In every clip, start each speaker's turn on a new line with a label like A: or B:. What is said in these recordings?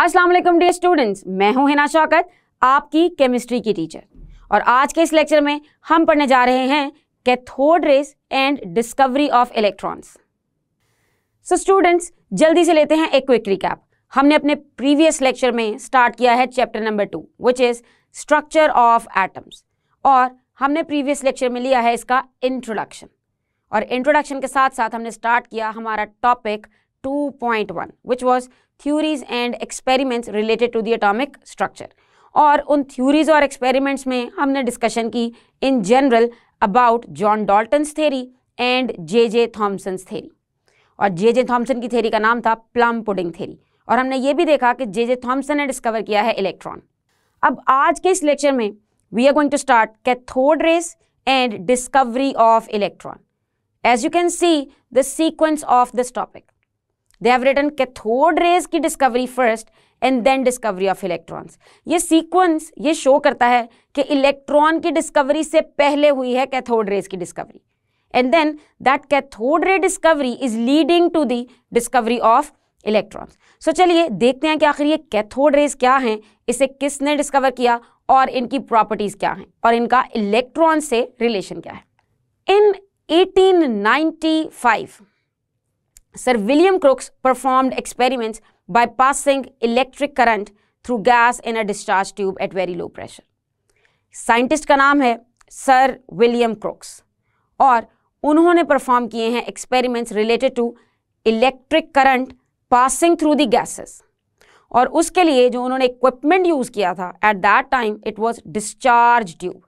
A: अस्सलाम वालेकुम dear students मैं हूं हिना शौकत आपकी केमिस्ट्री की टीचर और आज के इस लेक्चर में हम पढ़ने जा रहे हैं cathode rays and discovery of electrons so students जल्दी से लेते हैं एक क्विक रिकैप हमने अपने प्रीवियस लेक्चर में स्टार्ट किया है chapter number two which is structure of atoms और हमने प्रीवियस लेक्चर में लिया है इसका इंट्रोडक्शन और इंट्रोडक्शन के साथ साथ हमने स्टार्ट किया हमारा topic 2.1 which was theories and experiments related to the atomic structure और उन थ्यूरीज और एक्सपेरिमेंट्स में हमने डिस्कशन की in general about John Dalton's theory and J J Thomson's theory और जे जे थॉम्सन की थेरी का नाम था प्लम पुडिंग थेरी और हमने ये भी देखा कि जे जे थॉम्सन ने डिस्कवर किया है इलेक्ट्रॉन अब आज के इस लेक्चर में we are going to start cathode rays and discovery of electron as you can see the sequence of this topic. They have written cathode rays की discovery first and then discovery of electrons ये sequence ये show करता है कि electron की discovery से पहले हुई है कैथोड रेज की discovery and then that cathode ray discovery is leading to the discovery of electrons so चलिए देखते हैं कि आखिर ये कैथोड रेज क्या हैं इसे किसने डिस्कवर किया और इनकी प्रॉपर्टीज क्या हैं और इनका इलेक्ट्रॉन से रिलेशन क्या है in 1895 sir William Crookes performed experiments by passing electric current through gas in a discharge tube at very low pressure scientist का नाम है सर विलियम क्रोक्स और उन्होंने परफॉर्म किए हैं experiments related to electric current passing through the gases और उसके लिए जो उन्होंने इक्विपमेंट यूज़ किया था at that time it was discharge tube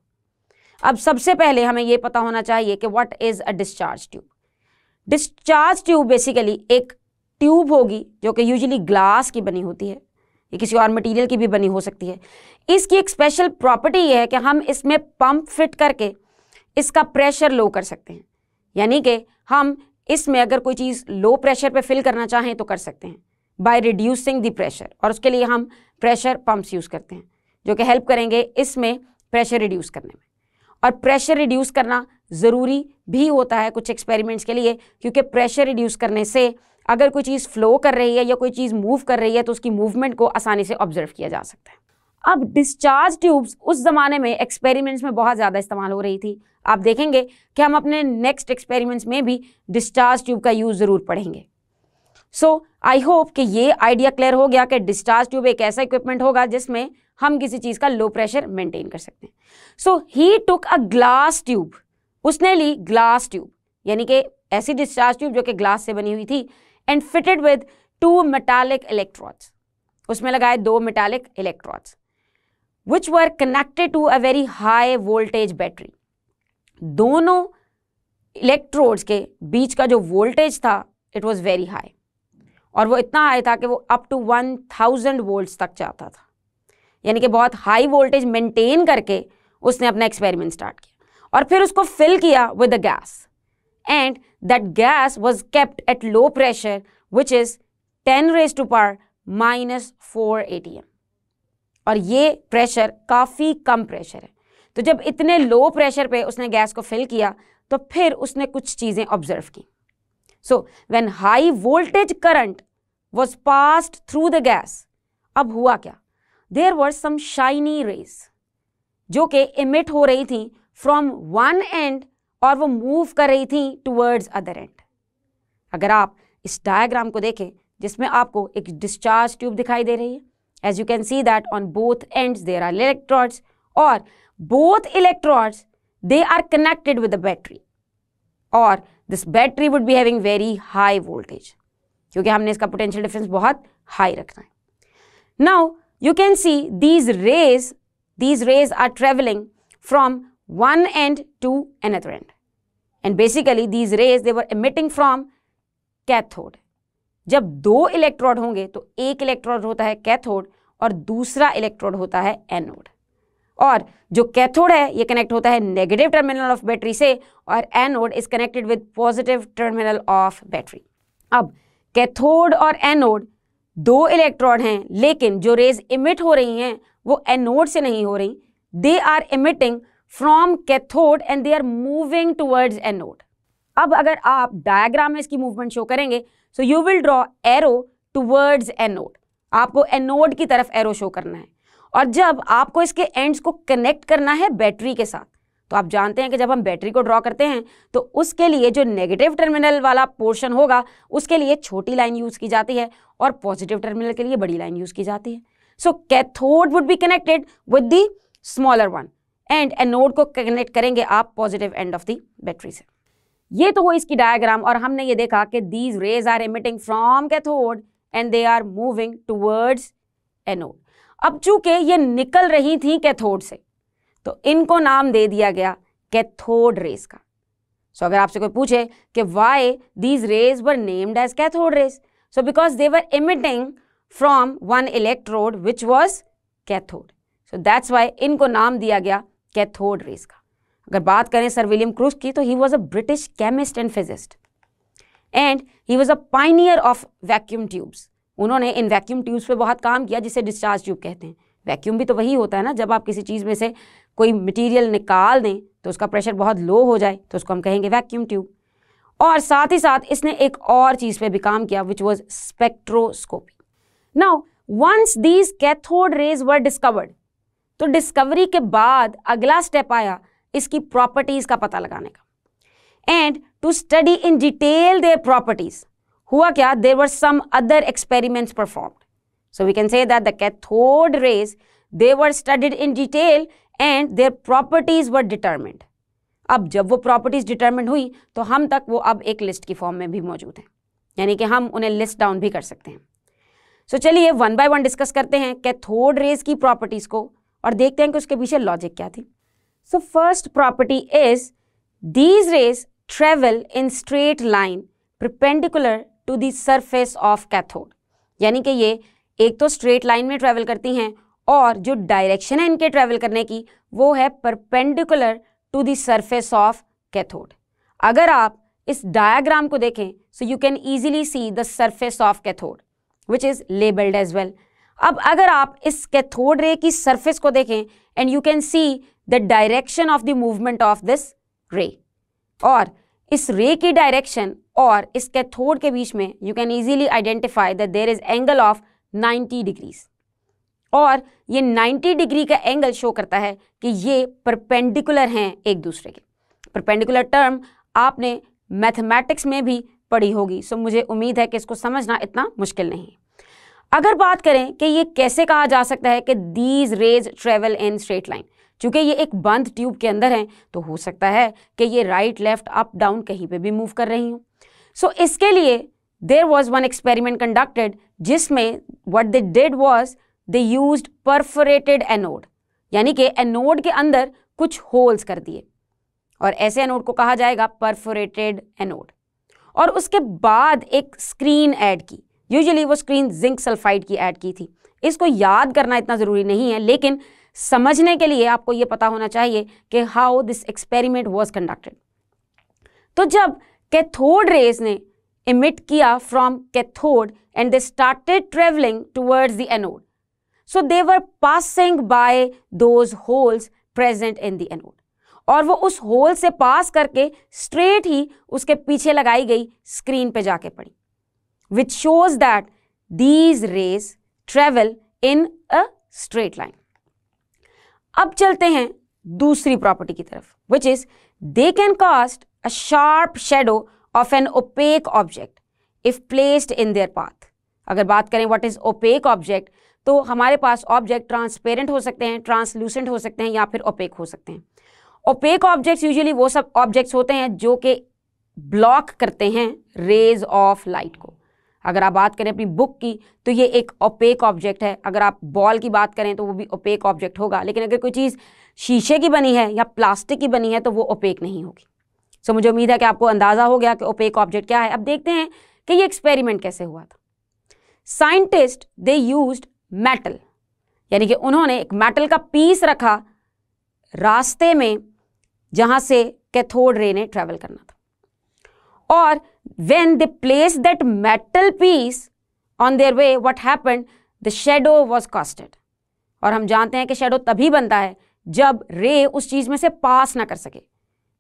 A: अब सबसे पहले हमें यह पता होना चाहिए कि what is a discharge tube discharge tube basically एक ट्यूब होगी जो कि यूजली ग्लास की बनी होती है ये किसी और मटेरियल की भी बनी हो सकती है इसकी एक स्पेशल प्रॉपर्टी ये है कि हम इसमें पंप फिट करके इसका प्रेशर लो कर सकते हैं यानी कि हम इसमें अगर कोई चीज़ लो प्रेशर पे फिल करना चाहें तो कर सकते हैं बाय रिड्यूसिंग द प्रेशर और उसके लिए हम प्रेशर पंप्स यूज़ करते हैं जो कि हेल्प करेंगे इसमें प्रेशर रिड्यूस करने में और प्रेशर रिड्यूस करना ज़रूरी भी होता है कुछ एक्सपेरिमेंट्स के लिए क्योंकि प्रेशर रिड्यूस करने से अगर कोई चीज़ फ्लो कर रही है या कोई चीज़ मूव कर रही है तो उसकी मूवमेंट को आसानी से ऑब्जर्व किया जा सकता है अब डिस्चार्ज ट्यूब्स उस ज़माने में एक्सपेरिमेंट्स में बहुत ज़्यादा इस्तेमाल हो रही थी आप देखेंगे कि हम अपने नेक्स्ट एक्सपेरिमेंट्स में भी डिस्चार्ज ट्यूब का यूज़ ज़रूर पढ़ेंगे सो आई होप कि ये आइडिया क्लियर हो गया कि डिस्चार्ज ट्यूब एक ऐसा इक्विपमेंट होगा जिसमें हम किसी चीज़ का लो प्रेशर मेंटेन कर सकते हैं सो ही टुक अ ग्लास ट्यूब उसने ली ग्लास ट्यूब यानी कि ऐसी डिस्चार्ज ट्यूब जो कि ग्लास से बनी हुई थी and fitted with two metallic electrodes उसमें लगाए दो metallic electrodes which were connected to a very high voltage battery दोनों इलेक्ट्रोड्स के बीच का जो वोल्टेज था इट वॉज़ वेरी हाई और वो इतना हाई था कि वो up to one thousand volt तक जाता था यानी कि बहुत हाई वोल्टेज मेंटेन करके उसने अपना एक्सपेरिमेंट स्टार्ट किया और फिर उसको फिल किया with a gas and that gas was kept at low pressure which is ten raise to power minus four a और ये प्रेशर काफ़ी कम प्रेशर है तो जब इतने लो प्रेशर पे उसने गैस को फिल किया तो फिर उसने कुछ चीज़ें ऑब्जर्व की so when high voltage current was passed through the gas अब हुआ क्या there were some shiny race जो कि इमिट हो रही थी फ्रॉम वन एंड और वो मूव कर रही थी टूवर्ड्स अदर एंड अगर आप इस डायग्राम को देखें जिसमें आपको एक डिस्चार्ज ट्यूब दिखाई दे रही है as you can see that on both ends there are electrodes और both electrodes they are connected with the battery और this battery would be having very high voltage क्योंकि हमने इसका पोटेंशियल डिफरेंस बहुत हाई रखना है now you can see these rays, these rays are traveling from one end to another end. And basically these rays they were emitting from cathode. जब दो electrode होंगे तो एक इलेक्ट्रोड होता है कैथोड और दूसरा इलेक्ट्रोड होता है एनोड और जो कैथोड है ये कनेक्ट होता है नेगेटिव टर्मिनल ऑफ बैटरी से और anode is connected with positive terminal of battery अब कैथोड और एनोड दो इलेक्ट्रॉन हैं लेकिन जो रेज इमिट हो रही हैं वो एनोड से नहीं हो रही they are emitting from cathode and they are moving towards anode अब अगर आप डायग्राम में इसकी मूवमेंट शो करेंगे so you will draw arrow towards anode आपको एनोड की तरफ एरो शो करना है और जब आपको इसके एंड्स को कनेक्ट करना है बैटरी के साथ तो आप जानते हैं कि जब हम बैटरी को ड्रॉ करते हैं तो उसके लिए जो नेगेटिव टर्मिनल वाला पोर्शन होगा उसके लिए छोटी लाइन यूज़ की जाती है और पॉजिटिव टर्मिनल के लिए बड़ी लाइन यूज़ की जाती है so cathode would be connected with the smaller one and anode को कनेक्ट करेंगे आप positive end of the battery से ये तो हो इसकी डायग्राम और हमने ये देखा कि these rays are emitting from cathode and they are moving towards anode अब चूंकि ये निकल रही थी कैथोड से तो इनको नाम दे दिया गया कैथोड रेस का सो so, अगर आपसे कोई पूछे कि why these rays were named as cathode rays so because they were emitting from one electrode which was cathode so that's why इनको नाम दिया गया कैथोड रेस का अगर बात करें सर विलियम क्रूज की तो he was a British chemist and physicist and he was a pioneer of vacuum tubes उन्होंने इन वैक्यूम ट्यूब्स पे बहुत काम किया जिसे डिस्चार्ज ट्यूब कहते हैं वैक्यूम भी तो वही होता है ना जब आप किसी चीज़ में से कोई मटेरियल निकाल दें तो उसका प्रेशर बहुत लो हो जाए तो उसको हम कहेंगे वैक्यूम ट्यूब और साथ ही साथ इसने एक और चीज़ पे भी काम किया which was spectroscopy now once these cathode rays were discovered तो डिस्कवरी के बाद अगला स्टेप आया इसकी प्रॉपर्टीज़ का पता लगाने का and to study in detail their properties हुआ क्या there were some other experiments perform so we can say that the cathode rays they were studied in detail and their properties were determined अब जब वो properties determined हुई तो हम तक वो अब एक लिस्ट की फॉर्म में भी मौजूद हैं यानी कि हम उन्हें लिस्ट डाउन भी कर सकते हैं सो so, चलिए वन बाय वन डिस्कस करते हैं कैथोड रेज की प्रॉपर्टीज़ को और देखते हैं कि उसके पीछे लॉजिक क्या थी so first property is these rays travel in straight line perpendicular to surface of cathode यानी कि ये एक तो स्ट्रेट लाइन में ट्रेवल करती हैं और जो डायरेक्शन है इनके ट्रैवल करने की वो है perpendicular to the surface of cathode अगर आप इस डायग्राम को देखें so you can easily see the surface of cathode which is labelled as well अब अगर आप इस कैथोड रे की सरफेस को देखें and you can see the direction of the movement of this ray और इस रे की डायरेक्शन और इस कैथोड के बीच में you can easily identify that there is angle of 90 degrees और ये 90 डिग्री का एंगल शो करता है कि ये परपेंडिकुलर हैं एक दूसरे के परपेंडिकुलर टर्म आपने मैथमेटिक्स में भी पढ़ी होगी सो मुझे उम्मीद है कि इसको समझना इतना मुश्किल नहीं अगर बात करें कि ये कैसे कहा जा सकता है कि these rays travel in straight line चूँकि ये एक बंद ट्यूब के अंदर हैं तो हो सकता है कि ये राइट लेफ्ट अप डाउन कहीं पे भी मूव कर रही हूँ सो so, इसके लिए there was one experiment conducted जिसमें what they did was they use perforated anode यानी कि एनोड के अंदर कुछ होल्स कर दिए और ऐसे एनोड को कहा जाएगा परफोरेटेड एनोड और उसके बाद एक स्क्रीन ऐड की यूजुअली वो स्क्रीन जिंक सल्फाइड की ऐड की थी इसको याद करना इतना ज़रूरी नहीं है लेकिन समझने के लिए आपको ये पता होना चाहिए कि how this experiment was conducted तो जब कैथोड रेज ने इमिट किया from cathode and they started travelling towards the anode so they were passing by those holes present in the anode और वो उस होल से पास करके स्ट्रेट ही उसके पीछे लगाई गई स्क्रीन पे जाके पड़ी which shows that these rays travel in a straight line अब चलते हैं दूसरी प्रॉपर्टी की तरफ which is they can cast a sharp shadow of an opaque object if placed in their path अगर बात करें व्हाट इज ओपेक ऑब्जेक्ट तो हमारे पास ऑब्जेक्ट ट्रांसपेरेंट हो सकते हैं ट्रांसलूसेंट हो सकते हैं या फिर ओपेक हो सकते हैं ओपेक ऑब्जेक्ट्स यूजुअली वो सब ऑब्जेक्ट्स होते हैं जो कि ब्लॉक करते हैं रेज ऑफ लाइट को अगर आप बात करें अपनी बुक की तो ये एक ओपेक ऑब्जेक्ट है अगर आप बॉल की बात करें तो वो भी ओपेक ऑब्जेक्ट होगा लेकिन अगर कोई चीज़ शीशे की बनी है या प्लास्टिक की बनी है तो वो ओपेक नहीं होगी सो so, मुझे उम्मीद है कि आपको अंदाज़ा हो गया कि ओपेक ऑब्जेक्ट क्या है अब देखते हैं कि ये एक्सपेरिमेंट कैसे हुआ था साइंटिस्ट दे यूज मेटल यानी कि उन्होंने एक मेटल का पीस रखा रास्ते में जहां से कैथोड रे ने ट्रेवल करना था और when the place that metal piece on their way what happen the shadow was casted और हम जानते हैं कि शेडो तभी बनता है जब रे उस चीज़ में से पास ना कर सके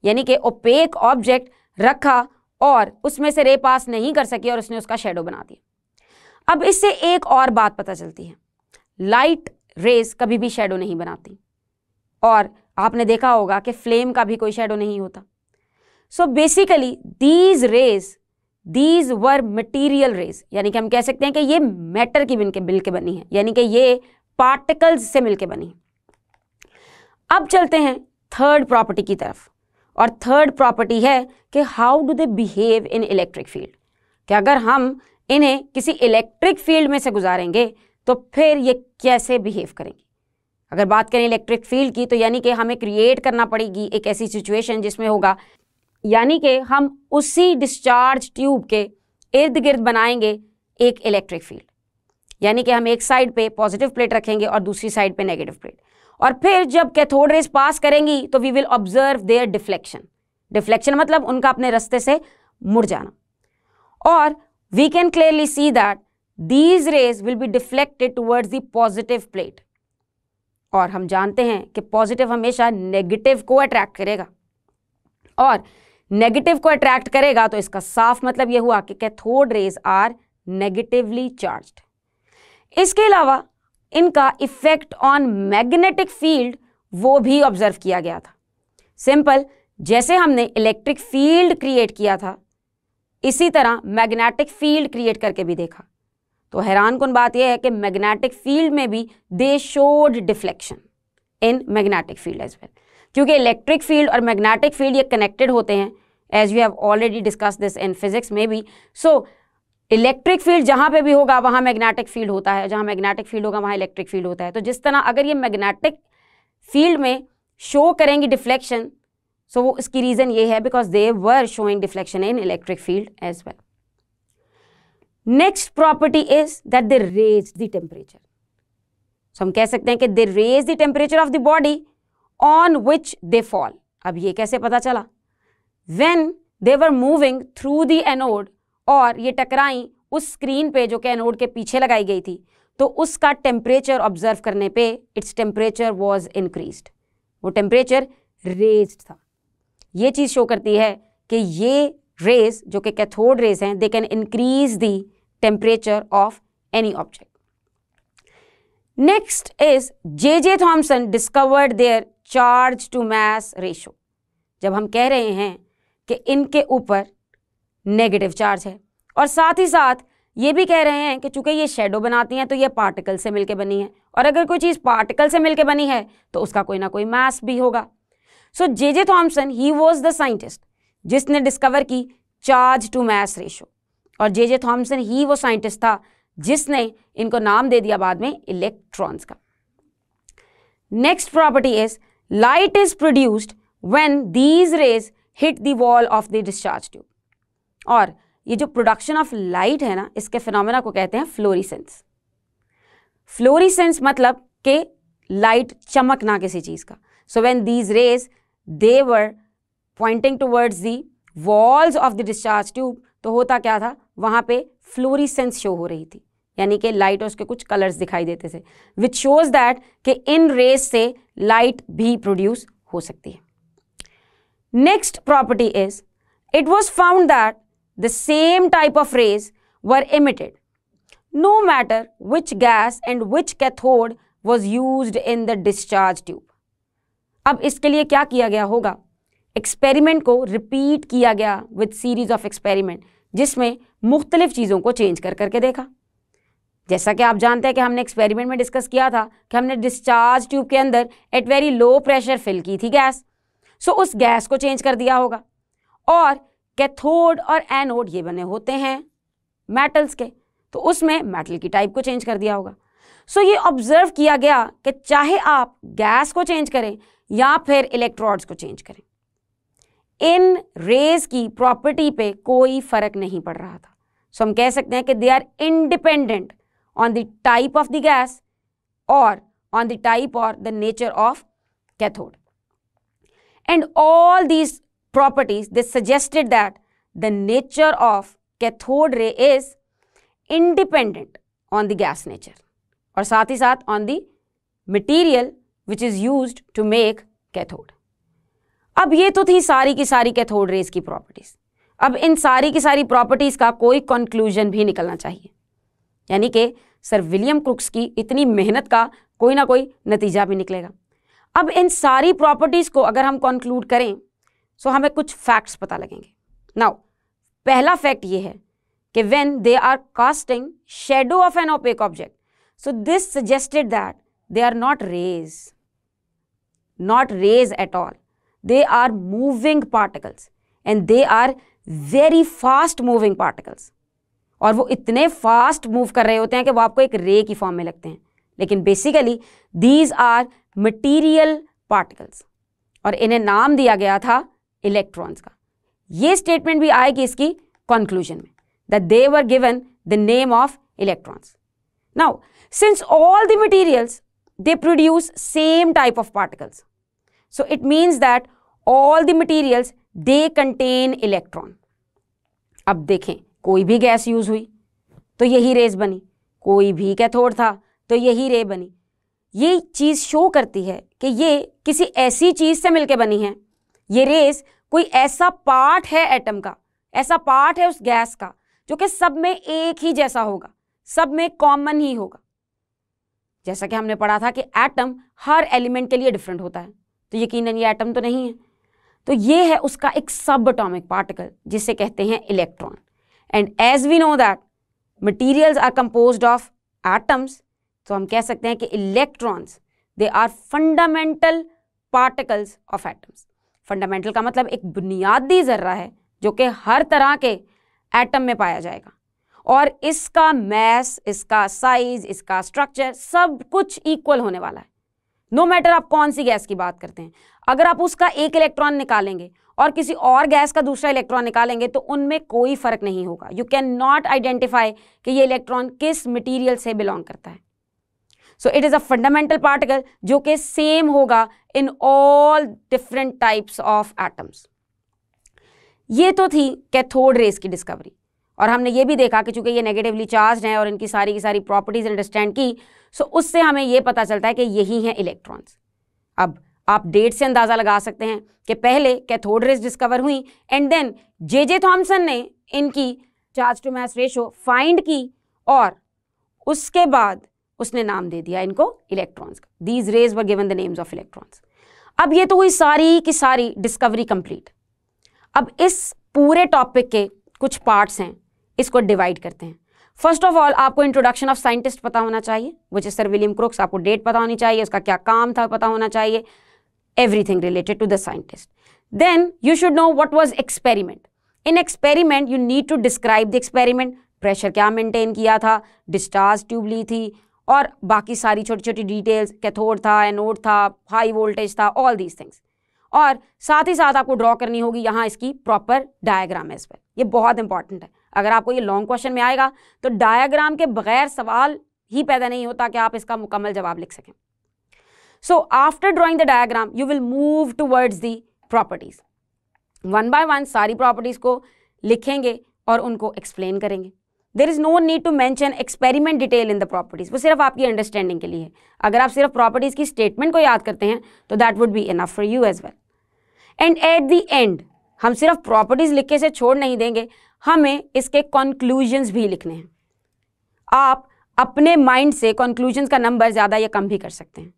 A: यानी कि ओपेक ऑब्जेक्ट रखा और उसमें से रे पास नहीं कर सके और उसने उसका शेडो बना दिया अब इससे एक और बात पता चलती है लाइट रेज कभी भी शेडो नहीं बनाती और आपने देखा होगा कि फ्लेम का भी कोई शेडो नहीं होता so basically these rays these were material rays यानी कि हम कह सकते हैं कि ये मैटर की मिलके मिलके बनी है यानी कि ये पार्टिकल्स से मिलके बनी है अब चलते हैं थर्ड प्रॉपर्टी की तरफ और थर्ड प्रॉपर्टी है कि how do they behave in electric field कि अगर हम इन्हें किसी इलेक्ट्रिक फील्ड में से गुजारेंगे तो फिर ये कैसे बिहेव करेंगे अगर बात करें इलेक्ट्रिक फील्ड की तो यानी कि हमें क्रिएट करना पड़ेगी एक ऐसी सिचुएशन जिसमें होगा यानी कि हम उसी डिस्चार्ज ट्यूब के इर्द गिर्द बनाएंगे एक इलेक्ट्रिक फील्ड यानी कि हम एक साइड पे पॉजिटिव प्लेट रखेंगे और दूसरी साइड पे नेगेटिव प्लेट और फिर जब कैथोड रेस पास करेंगी तो we will observe their deflection deflection मतलब उनका अपने रस्ते से मुड़ जाना और we can clearly see that these rays will be deflected towards the positive plate. और हम जानते हैं कि पॉजिटिव हमेशा नेगेटिव को अट्रैक्ट करेगा और नेगेटिव को अट्रैक्ट करेगा तो इसका साफ मतलब यह हुआ कि cathode rays are negatively charge इसके अलावा इनका इफेक्ट ऑन मैग्नेटिक फील्ड वो भी ऑब्जर्व किया गया था सिंपल जैसे हमने इलेक्ट्रिक फील्ड क्रिएट किया था इसी तरह मैग्नेटिक फील्ड क्रिएट करके भी देखा तो हैरान कन बात यह है कि मैग्नेटिक फील्ड में भी they showed deflection in magnetic field as well क्योंकि इलेक्ट्रिक फील्ड और मैग्नेटिक फील्ड ये कनेक्टेड होते हैं as we have already discuss this in physics में भी सो इलेक्ट्रिक फील्ड जहाँ पे भी होगा वहाँ मैग्नेटिक फील्ड होता है जहाँ मैग्नेटिक फील्ड होगा वहाँ इलेक्ट्रिक फील्ड होता है तो जिस तरह अगर ये मैग्नेटिक फील्ड में शो करेंगी डिफ्लेक्शन सो so, वो इसकी रीज़न ये है because they were showing deflection in electric field as well next property is that they raise the temperature so हम कह सकते हैं कि they raise the temperature of the body on which they fall अब ये कैसे पता चला when they were moving through the anode और ये टकराई उस स्क्रीन पे जो कि एनोड के पीछे लगाई गई थी तो उसका टेम्परेचर ऑब्जर्व करने पे इट्स टेम्परेचर वॉज इंक्रीज वो टेम्परेचर रेज्ड था ये चीज़ शो करती है कि ये रेज जो कि कैथोड रेज हैं they can increase the temperature of any object next is J J Thomson discovered their charge to mass ratio जब हम कह रहे हैं कि इनके ऊपर नेगेटिव चार्ज है और साथ ही साथ ये भी कह रहे हैं कि चूंकि ये शेडो बनाती हैं तो ये पार्टिकल से मिलके बनी है और अगर कोई चीज़ पार्टिकल से मिलके बनी है तो उसका कोई ना कोई मास भी होगा so J J Thomson he was the scientist जिसने डिस्कवर की चार्ज टू मैस रेशो और जे जे थॉम्सन ही वो साइंटिस्ट था जिसने इनको नाम दे दिया बाद में इलेक्ट्रॉन्स का next property is light is produced when these rays hit the wall of the discharge tube और ये जो प्रोडक्शन ऑफ लाइट है ना इसके फिनोमेना को कहते हैं फ्लोरिसेंस फ्लोरिसेंस मतलब के लाइट चमकना किसी चीज़ का so when these rays they were pointing towards the walls of the discharge tube तो होता क्या था वहाँ पे फ्लोरिसेंस शो हो रही थी यानी कि लाइट और उसके कुछ कलर्स दिखाई देते थे विच शोज दैट कि इन रेस से लाइट भी प्रोड्यूस हो सकती है next property is it was found that the same type of rays were emitted no matter which gas and which cathode was use in the discharge tube अब इसके लिए क्या किया गया होगा एक्सपेरिमेंट को रिपीट किया गया विद सीरीज़ ऑफ एक्सपेरिमेंट जिसमें मुख्तलिफ़ चीज़ों को चेंज कर करके देखा जैसा कि आप जानते हैं कि हमने एक्सपेरिमेंट में डिस्कस किया था कि हमने डिस्चार्ज ट्यूब के अंदर at very low pressure fill की थी गैस सो उस गैस को चेंज कर दिया होगा और कैथोड और एनोड ये बने होते हैं मेटल्स के तो उसमें मेटल की टाइप को चेंज कर दिया होगा सो ये ऑब्जर्व किया गया कि चाहे आप गैस को चेंज करें या फिर इलेक्ट्रॉड्स को चेंज करें इन रेज की प्रॉपर्टी पे कोई फर्क नहीं पड़ रहा था सो हम कह सकते हैं कि they are independent on the type of the gas और ऑन द टाइप और the nature of cathode and all these properties they suggested that the nature of cathode ray is independent on the gas nature और साथ ही साथ on the material which is use to make cathode अब ये तो थी सारी की सारी कैथोड रेस की प्रॉपर्टीज़ अब इन सारी की सारी प्रॉपर्टीज़ का कोई कंक्लूजन भी निकलना चाहिए यानी कि सर विलियम क्रुक्स की इतनी मेहनत का कोई ना कोई नतीजा भी निकलेगा अब इन सारी प्रॉपर्टीज़ को अगर हम कंक्लूड करें सो तो हमें कुछ फैक्ट्स पता लगेंगे नाउ पहला फैक्ट ये है कि when they are casting shadow of an opaque object so this suggested that they are not rays not rays at all. They are moving particles and they are very fast moving particles. और वो इतने fast move कर रहे होते हैं कि वो आपको एक रे की फॉर्म में लगते हैं लेकिन basically these are material particles और इन्हें नाम दिया गया था इलेक्ट्रॉन्स का ये स्टेटमेंट भी आएगी इसकी कंक्लूजन में that they were given the name of electrons now since all the materials they produce same type of particles so it means that all the materials they contain electron अब देखें कोई भी gas use हुई तो यही raise बनी कोई भी कैथोड था तो यही रे बनी ये चीज़ शो करती है कि ये किसी ऐसी चीज़ से मिलके बनी है ये रेस कोई ऐसा पार्ट है एटम का ऐसा पार्ट है उस गैस का जो कि सब में एक ही जैसा होगा सब में कॉमन ही होगा जैसा कि हमने पढ़ा था कि एटम हर एलिमेंट के लिए डिफरेंट होता है तो यकीनन ये एटम तो नहीं है तो ये है उसका एक सब अटोमिक पार्टिकल जिसे कहते हैं electron and as we know that materials are compose of atoms तो हम कह सकते हैं कि electrons they are fundamental particles of atoms fundamental का मतलब एक बुनियादी ज़र्रा है जो कि हर तरह के एटम में पाया जाएगा और इसका मैस इसका साइज इसका स्ट्रक्चर सब कुछ इक्वल होने वाला है नो मैटर आप कौन सी गैस की बात करते हैं अगर आप उसका एक इलेक्ट्रॉन निकालेंगे और किसी और गैस का दूसरा इलेक्ट्रॉन निकालेंगे तो उनमें कोई फर्क नहीं होगा यू कैन नॉट आइडेंटिफाई कि ये इलेक्ट्रॉन किस मटीरियल से बिलोंग करता है so it is a fundamental particle जो कि सेम होगा in all different types of atoms ये तो थी कैथोड रेस की डिस्कवरी और हमने ये भी देखा कि चूंकि ये नेगेटिवली चार्ज हैं और इनकी सारी की सारी प्रॉपर्टीज़ अंडरस्टैंड की सो उससे हमें यह पता चलता है कि यही हैं इलेक्ट्रॉन्स अब आप डेट से अंदाज़ा लगा सकते हैं कि पहले कैथोड रेस डिस्कवर हुई and then J J Thomson ने इनकी charge to mass ratio find की और उसके बाद उसने नाम दे दिया इनको इलेक्ट्रॉन्स का these rays were given the names of electrons अब ये तो हुई सारी की सारी डिस्कवरी कंप्लीट अब इस पूरे टॉपिक के कुछ पार्ट्स हैं इसको डिवाइड करते हैं फर्स्ट ऑफ ऑल आपको इंट्रोडक्शन ऑफ साइंटिस्ट पता होना चाहिए which is sir William Crookes आपको डेट पता होनी चाहिए उसका क्या काम था पता होना चाहिए everything related to the scientist then you should know what was experiment in experiment you need to describe the experiment pressure क्या मेंटेन किया था डिस्चार्ज ट्यूब ली थी और बाकी सारी छोटी छोटी डिटेल्स कैथोड था एनोड था हाई वोल्टेज था ऑल दीज थिंग्स और साथ ही साथ आपको ड्रॉ करनी होगी यहाँ इसकी प्रॉपर डायग्राम है इस पर यह बहुत इंपॉर्टेंट है अगर आपको ये लॉन्ग क्वेश्चन में आएगा तो डायाग्राम के बगैर सवाल ही पैदा नहीं होता कि आप इसका मुकम्मल जवाब लिख सकें so after drawing the diagram you will move towards the properties one by one सारी प्रॉपर्टीज़ को लिखेंगे और उनको एक्सप्लेन करेंगे there is no need to mention experiment detail in the properties वो सिर्फ आपकी अंडरस्टैंडिंग के लिए है अगर आप सिर्फ प्रॉपर्टीज़ की स्टेटमेंट को याद करते हैं तो that would be enough for you as well and at the end हम सिर्फ प्रॉपर्टीज़ लिख के से छोड़ नहीं देंगे हमें इसके कंक्लूजन्स भी लिखने हैं आप अपने माइंड से कंक्लूजन्स का नंबर ज़्यादा या कम भी कर सकते हैं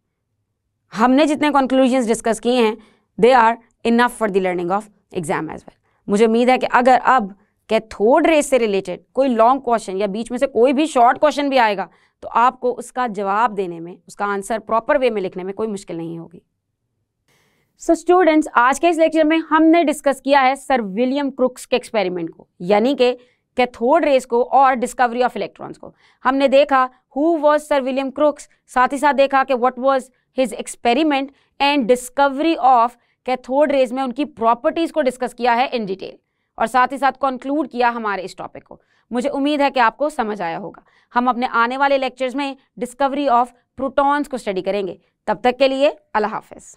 A: हमने जितने कॉन्क्लूजन्स डिस्कस किए हैं they are enough for the learning of exam as well मुझे उम्मीद है कि अगर अब थोड रेस से रिलेटेड कोई लॉन्ग क्वेश्चन या बीच में से कोई भी शॉर्ट क्वेश्चन भी आएगा तो आपको उसका जवाब देने में उसका आंसर प्रॉपर वे में लिखने में कोई मुश्किल नहीं होगी सो so स्टूडेंट्स आज के इस लेक्चर में हमने डिस्कस किया है सर विलियम क्रुक्स के एक्सपेरिमेंट को यानी कि कैथोड रेस को और डिस्कवरी ऑफ इलेक्ट्रॉन्स को हमने देखा who was sir William Crookes साथ ही साथ देखा कि what was his experiment and discovery of cathode rays में उनकी प्रॉपर्टीज़ को डिस्कस किया है इन डिटेल और साथ ही साथ कंक्लूड किया हमारे इस टॉपिक को मुझे उम्मीद है कि आपको समझ आया होगा हम अपने आने वाले लेक्चर्स में डिस्कवरी ऑफ प्रोटॉन्स को स्टडी करेंगे तब तक के लिए अल्लाह हाफिज़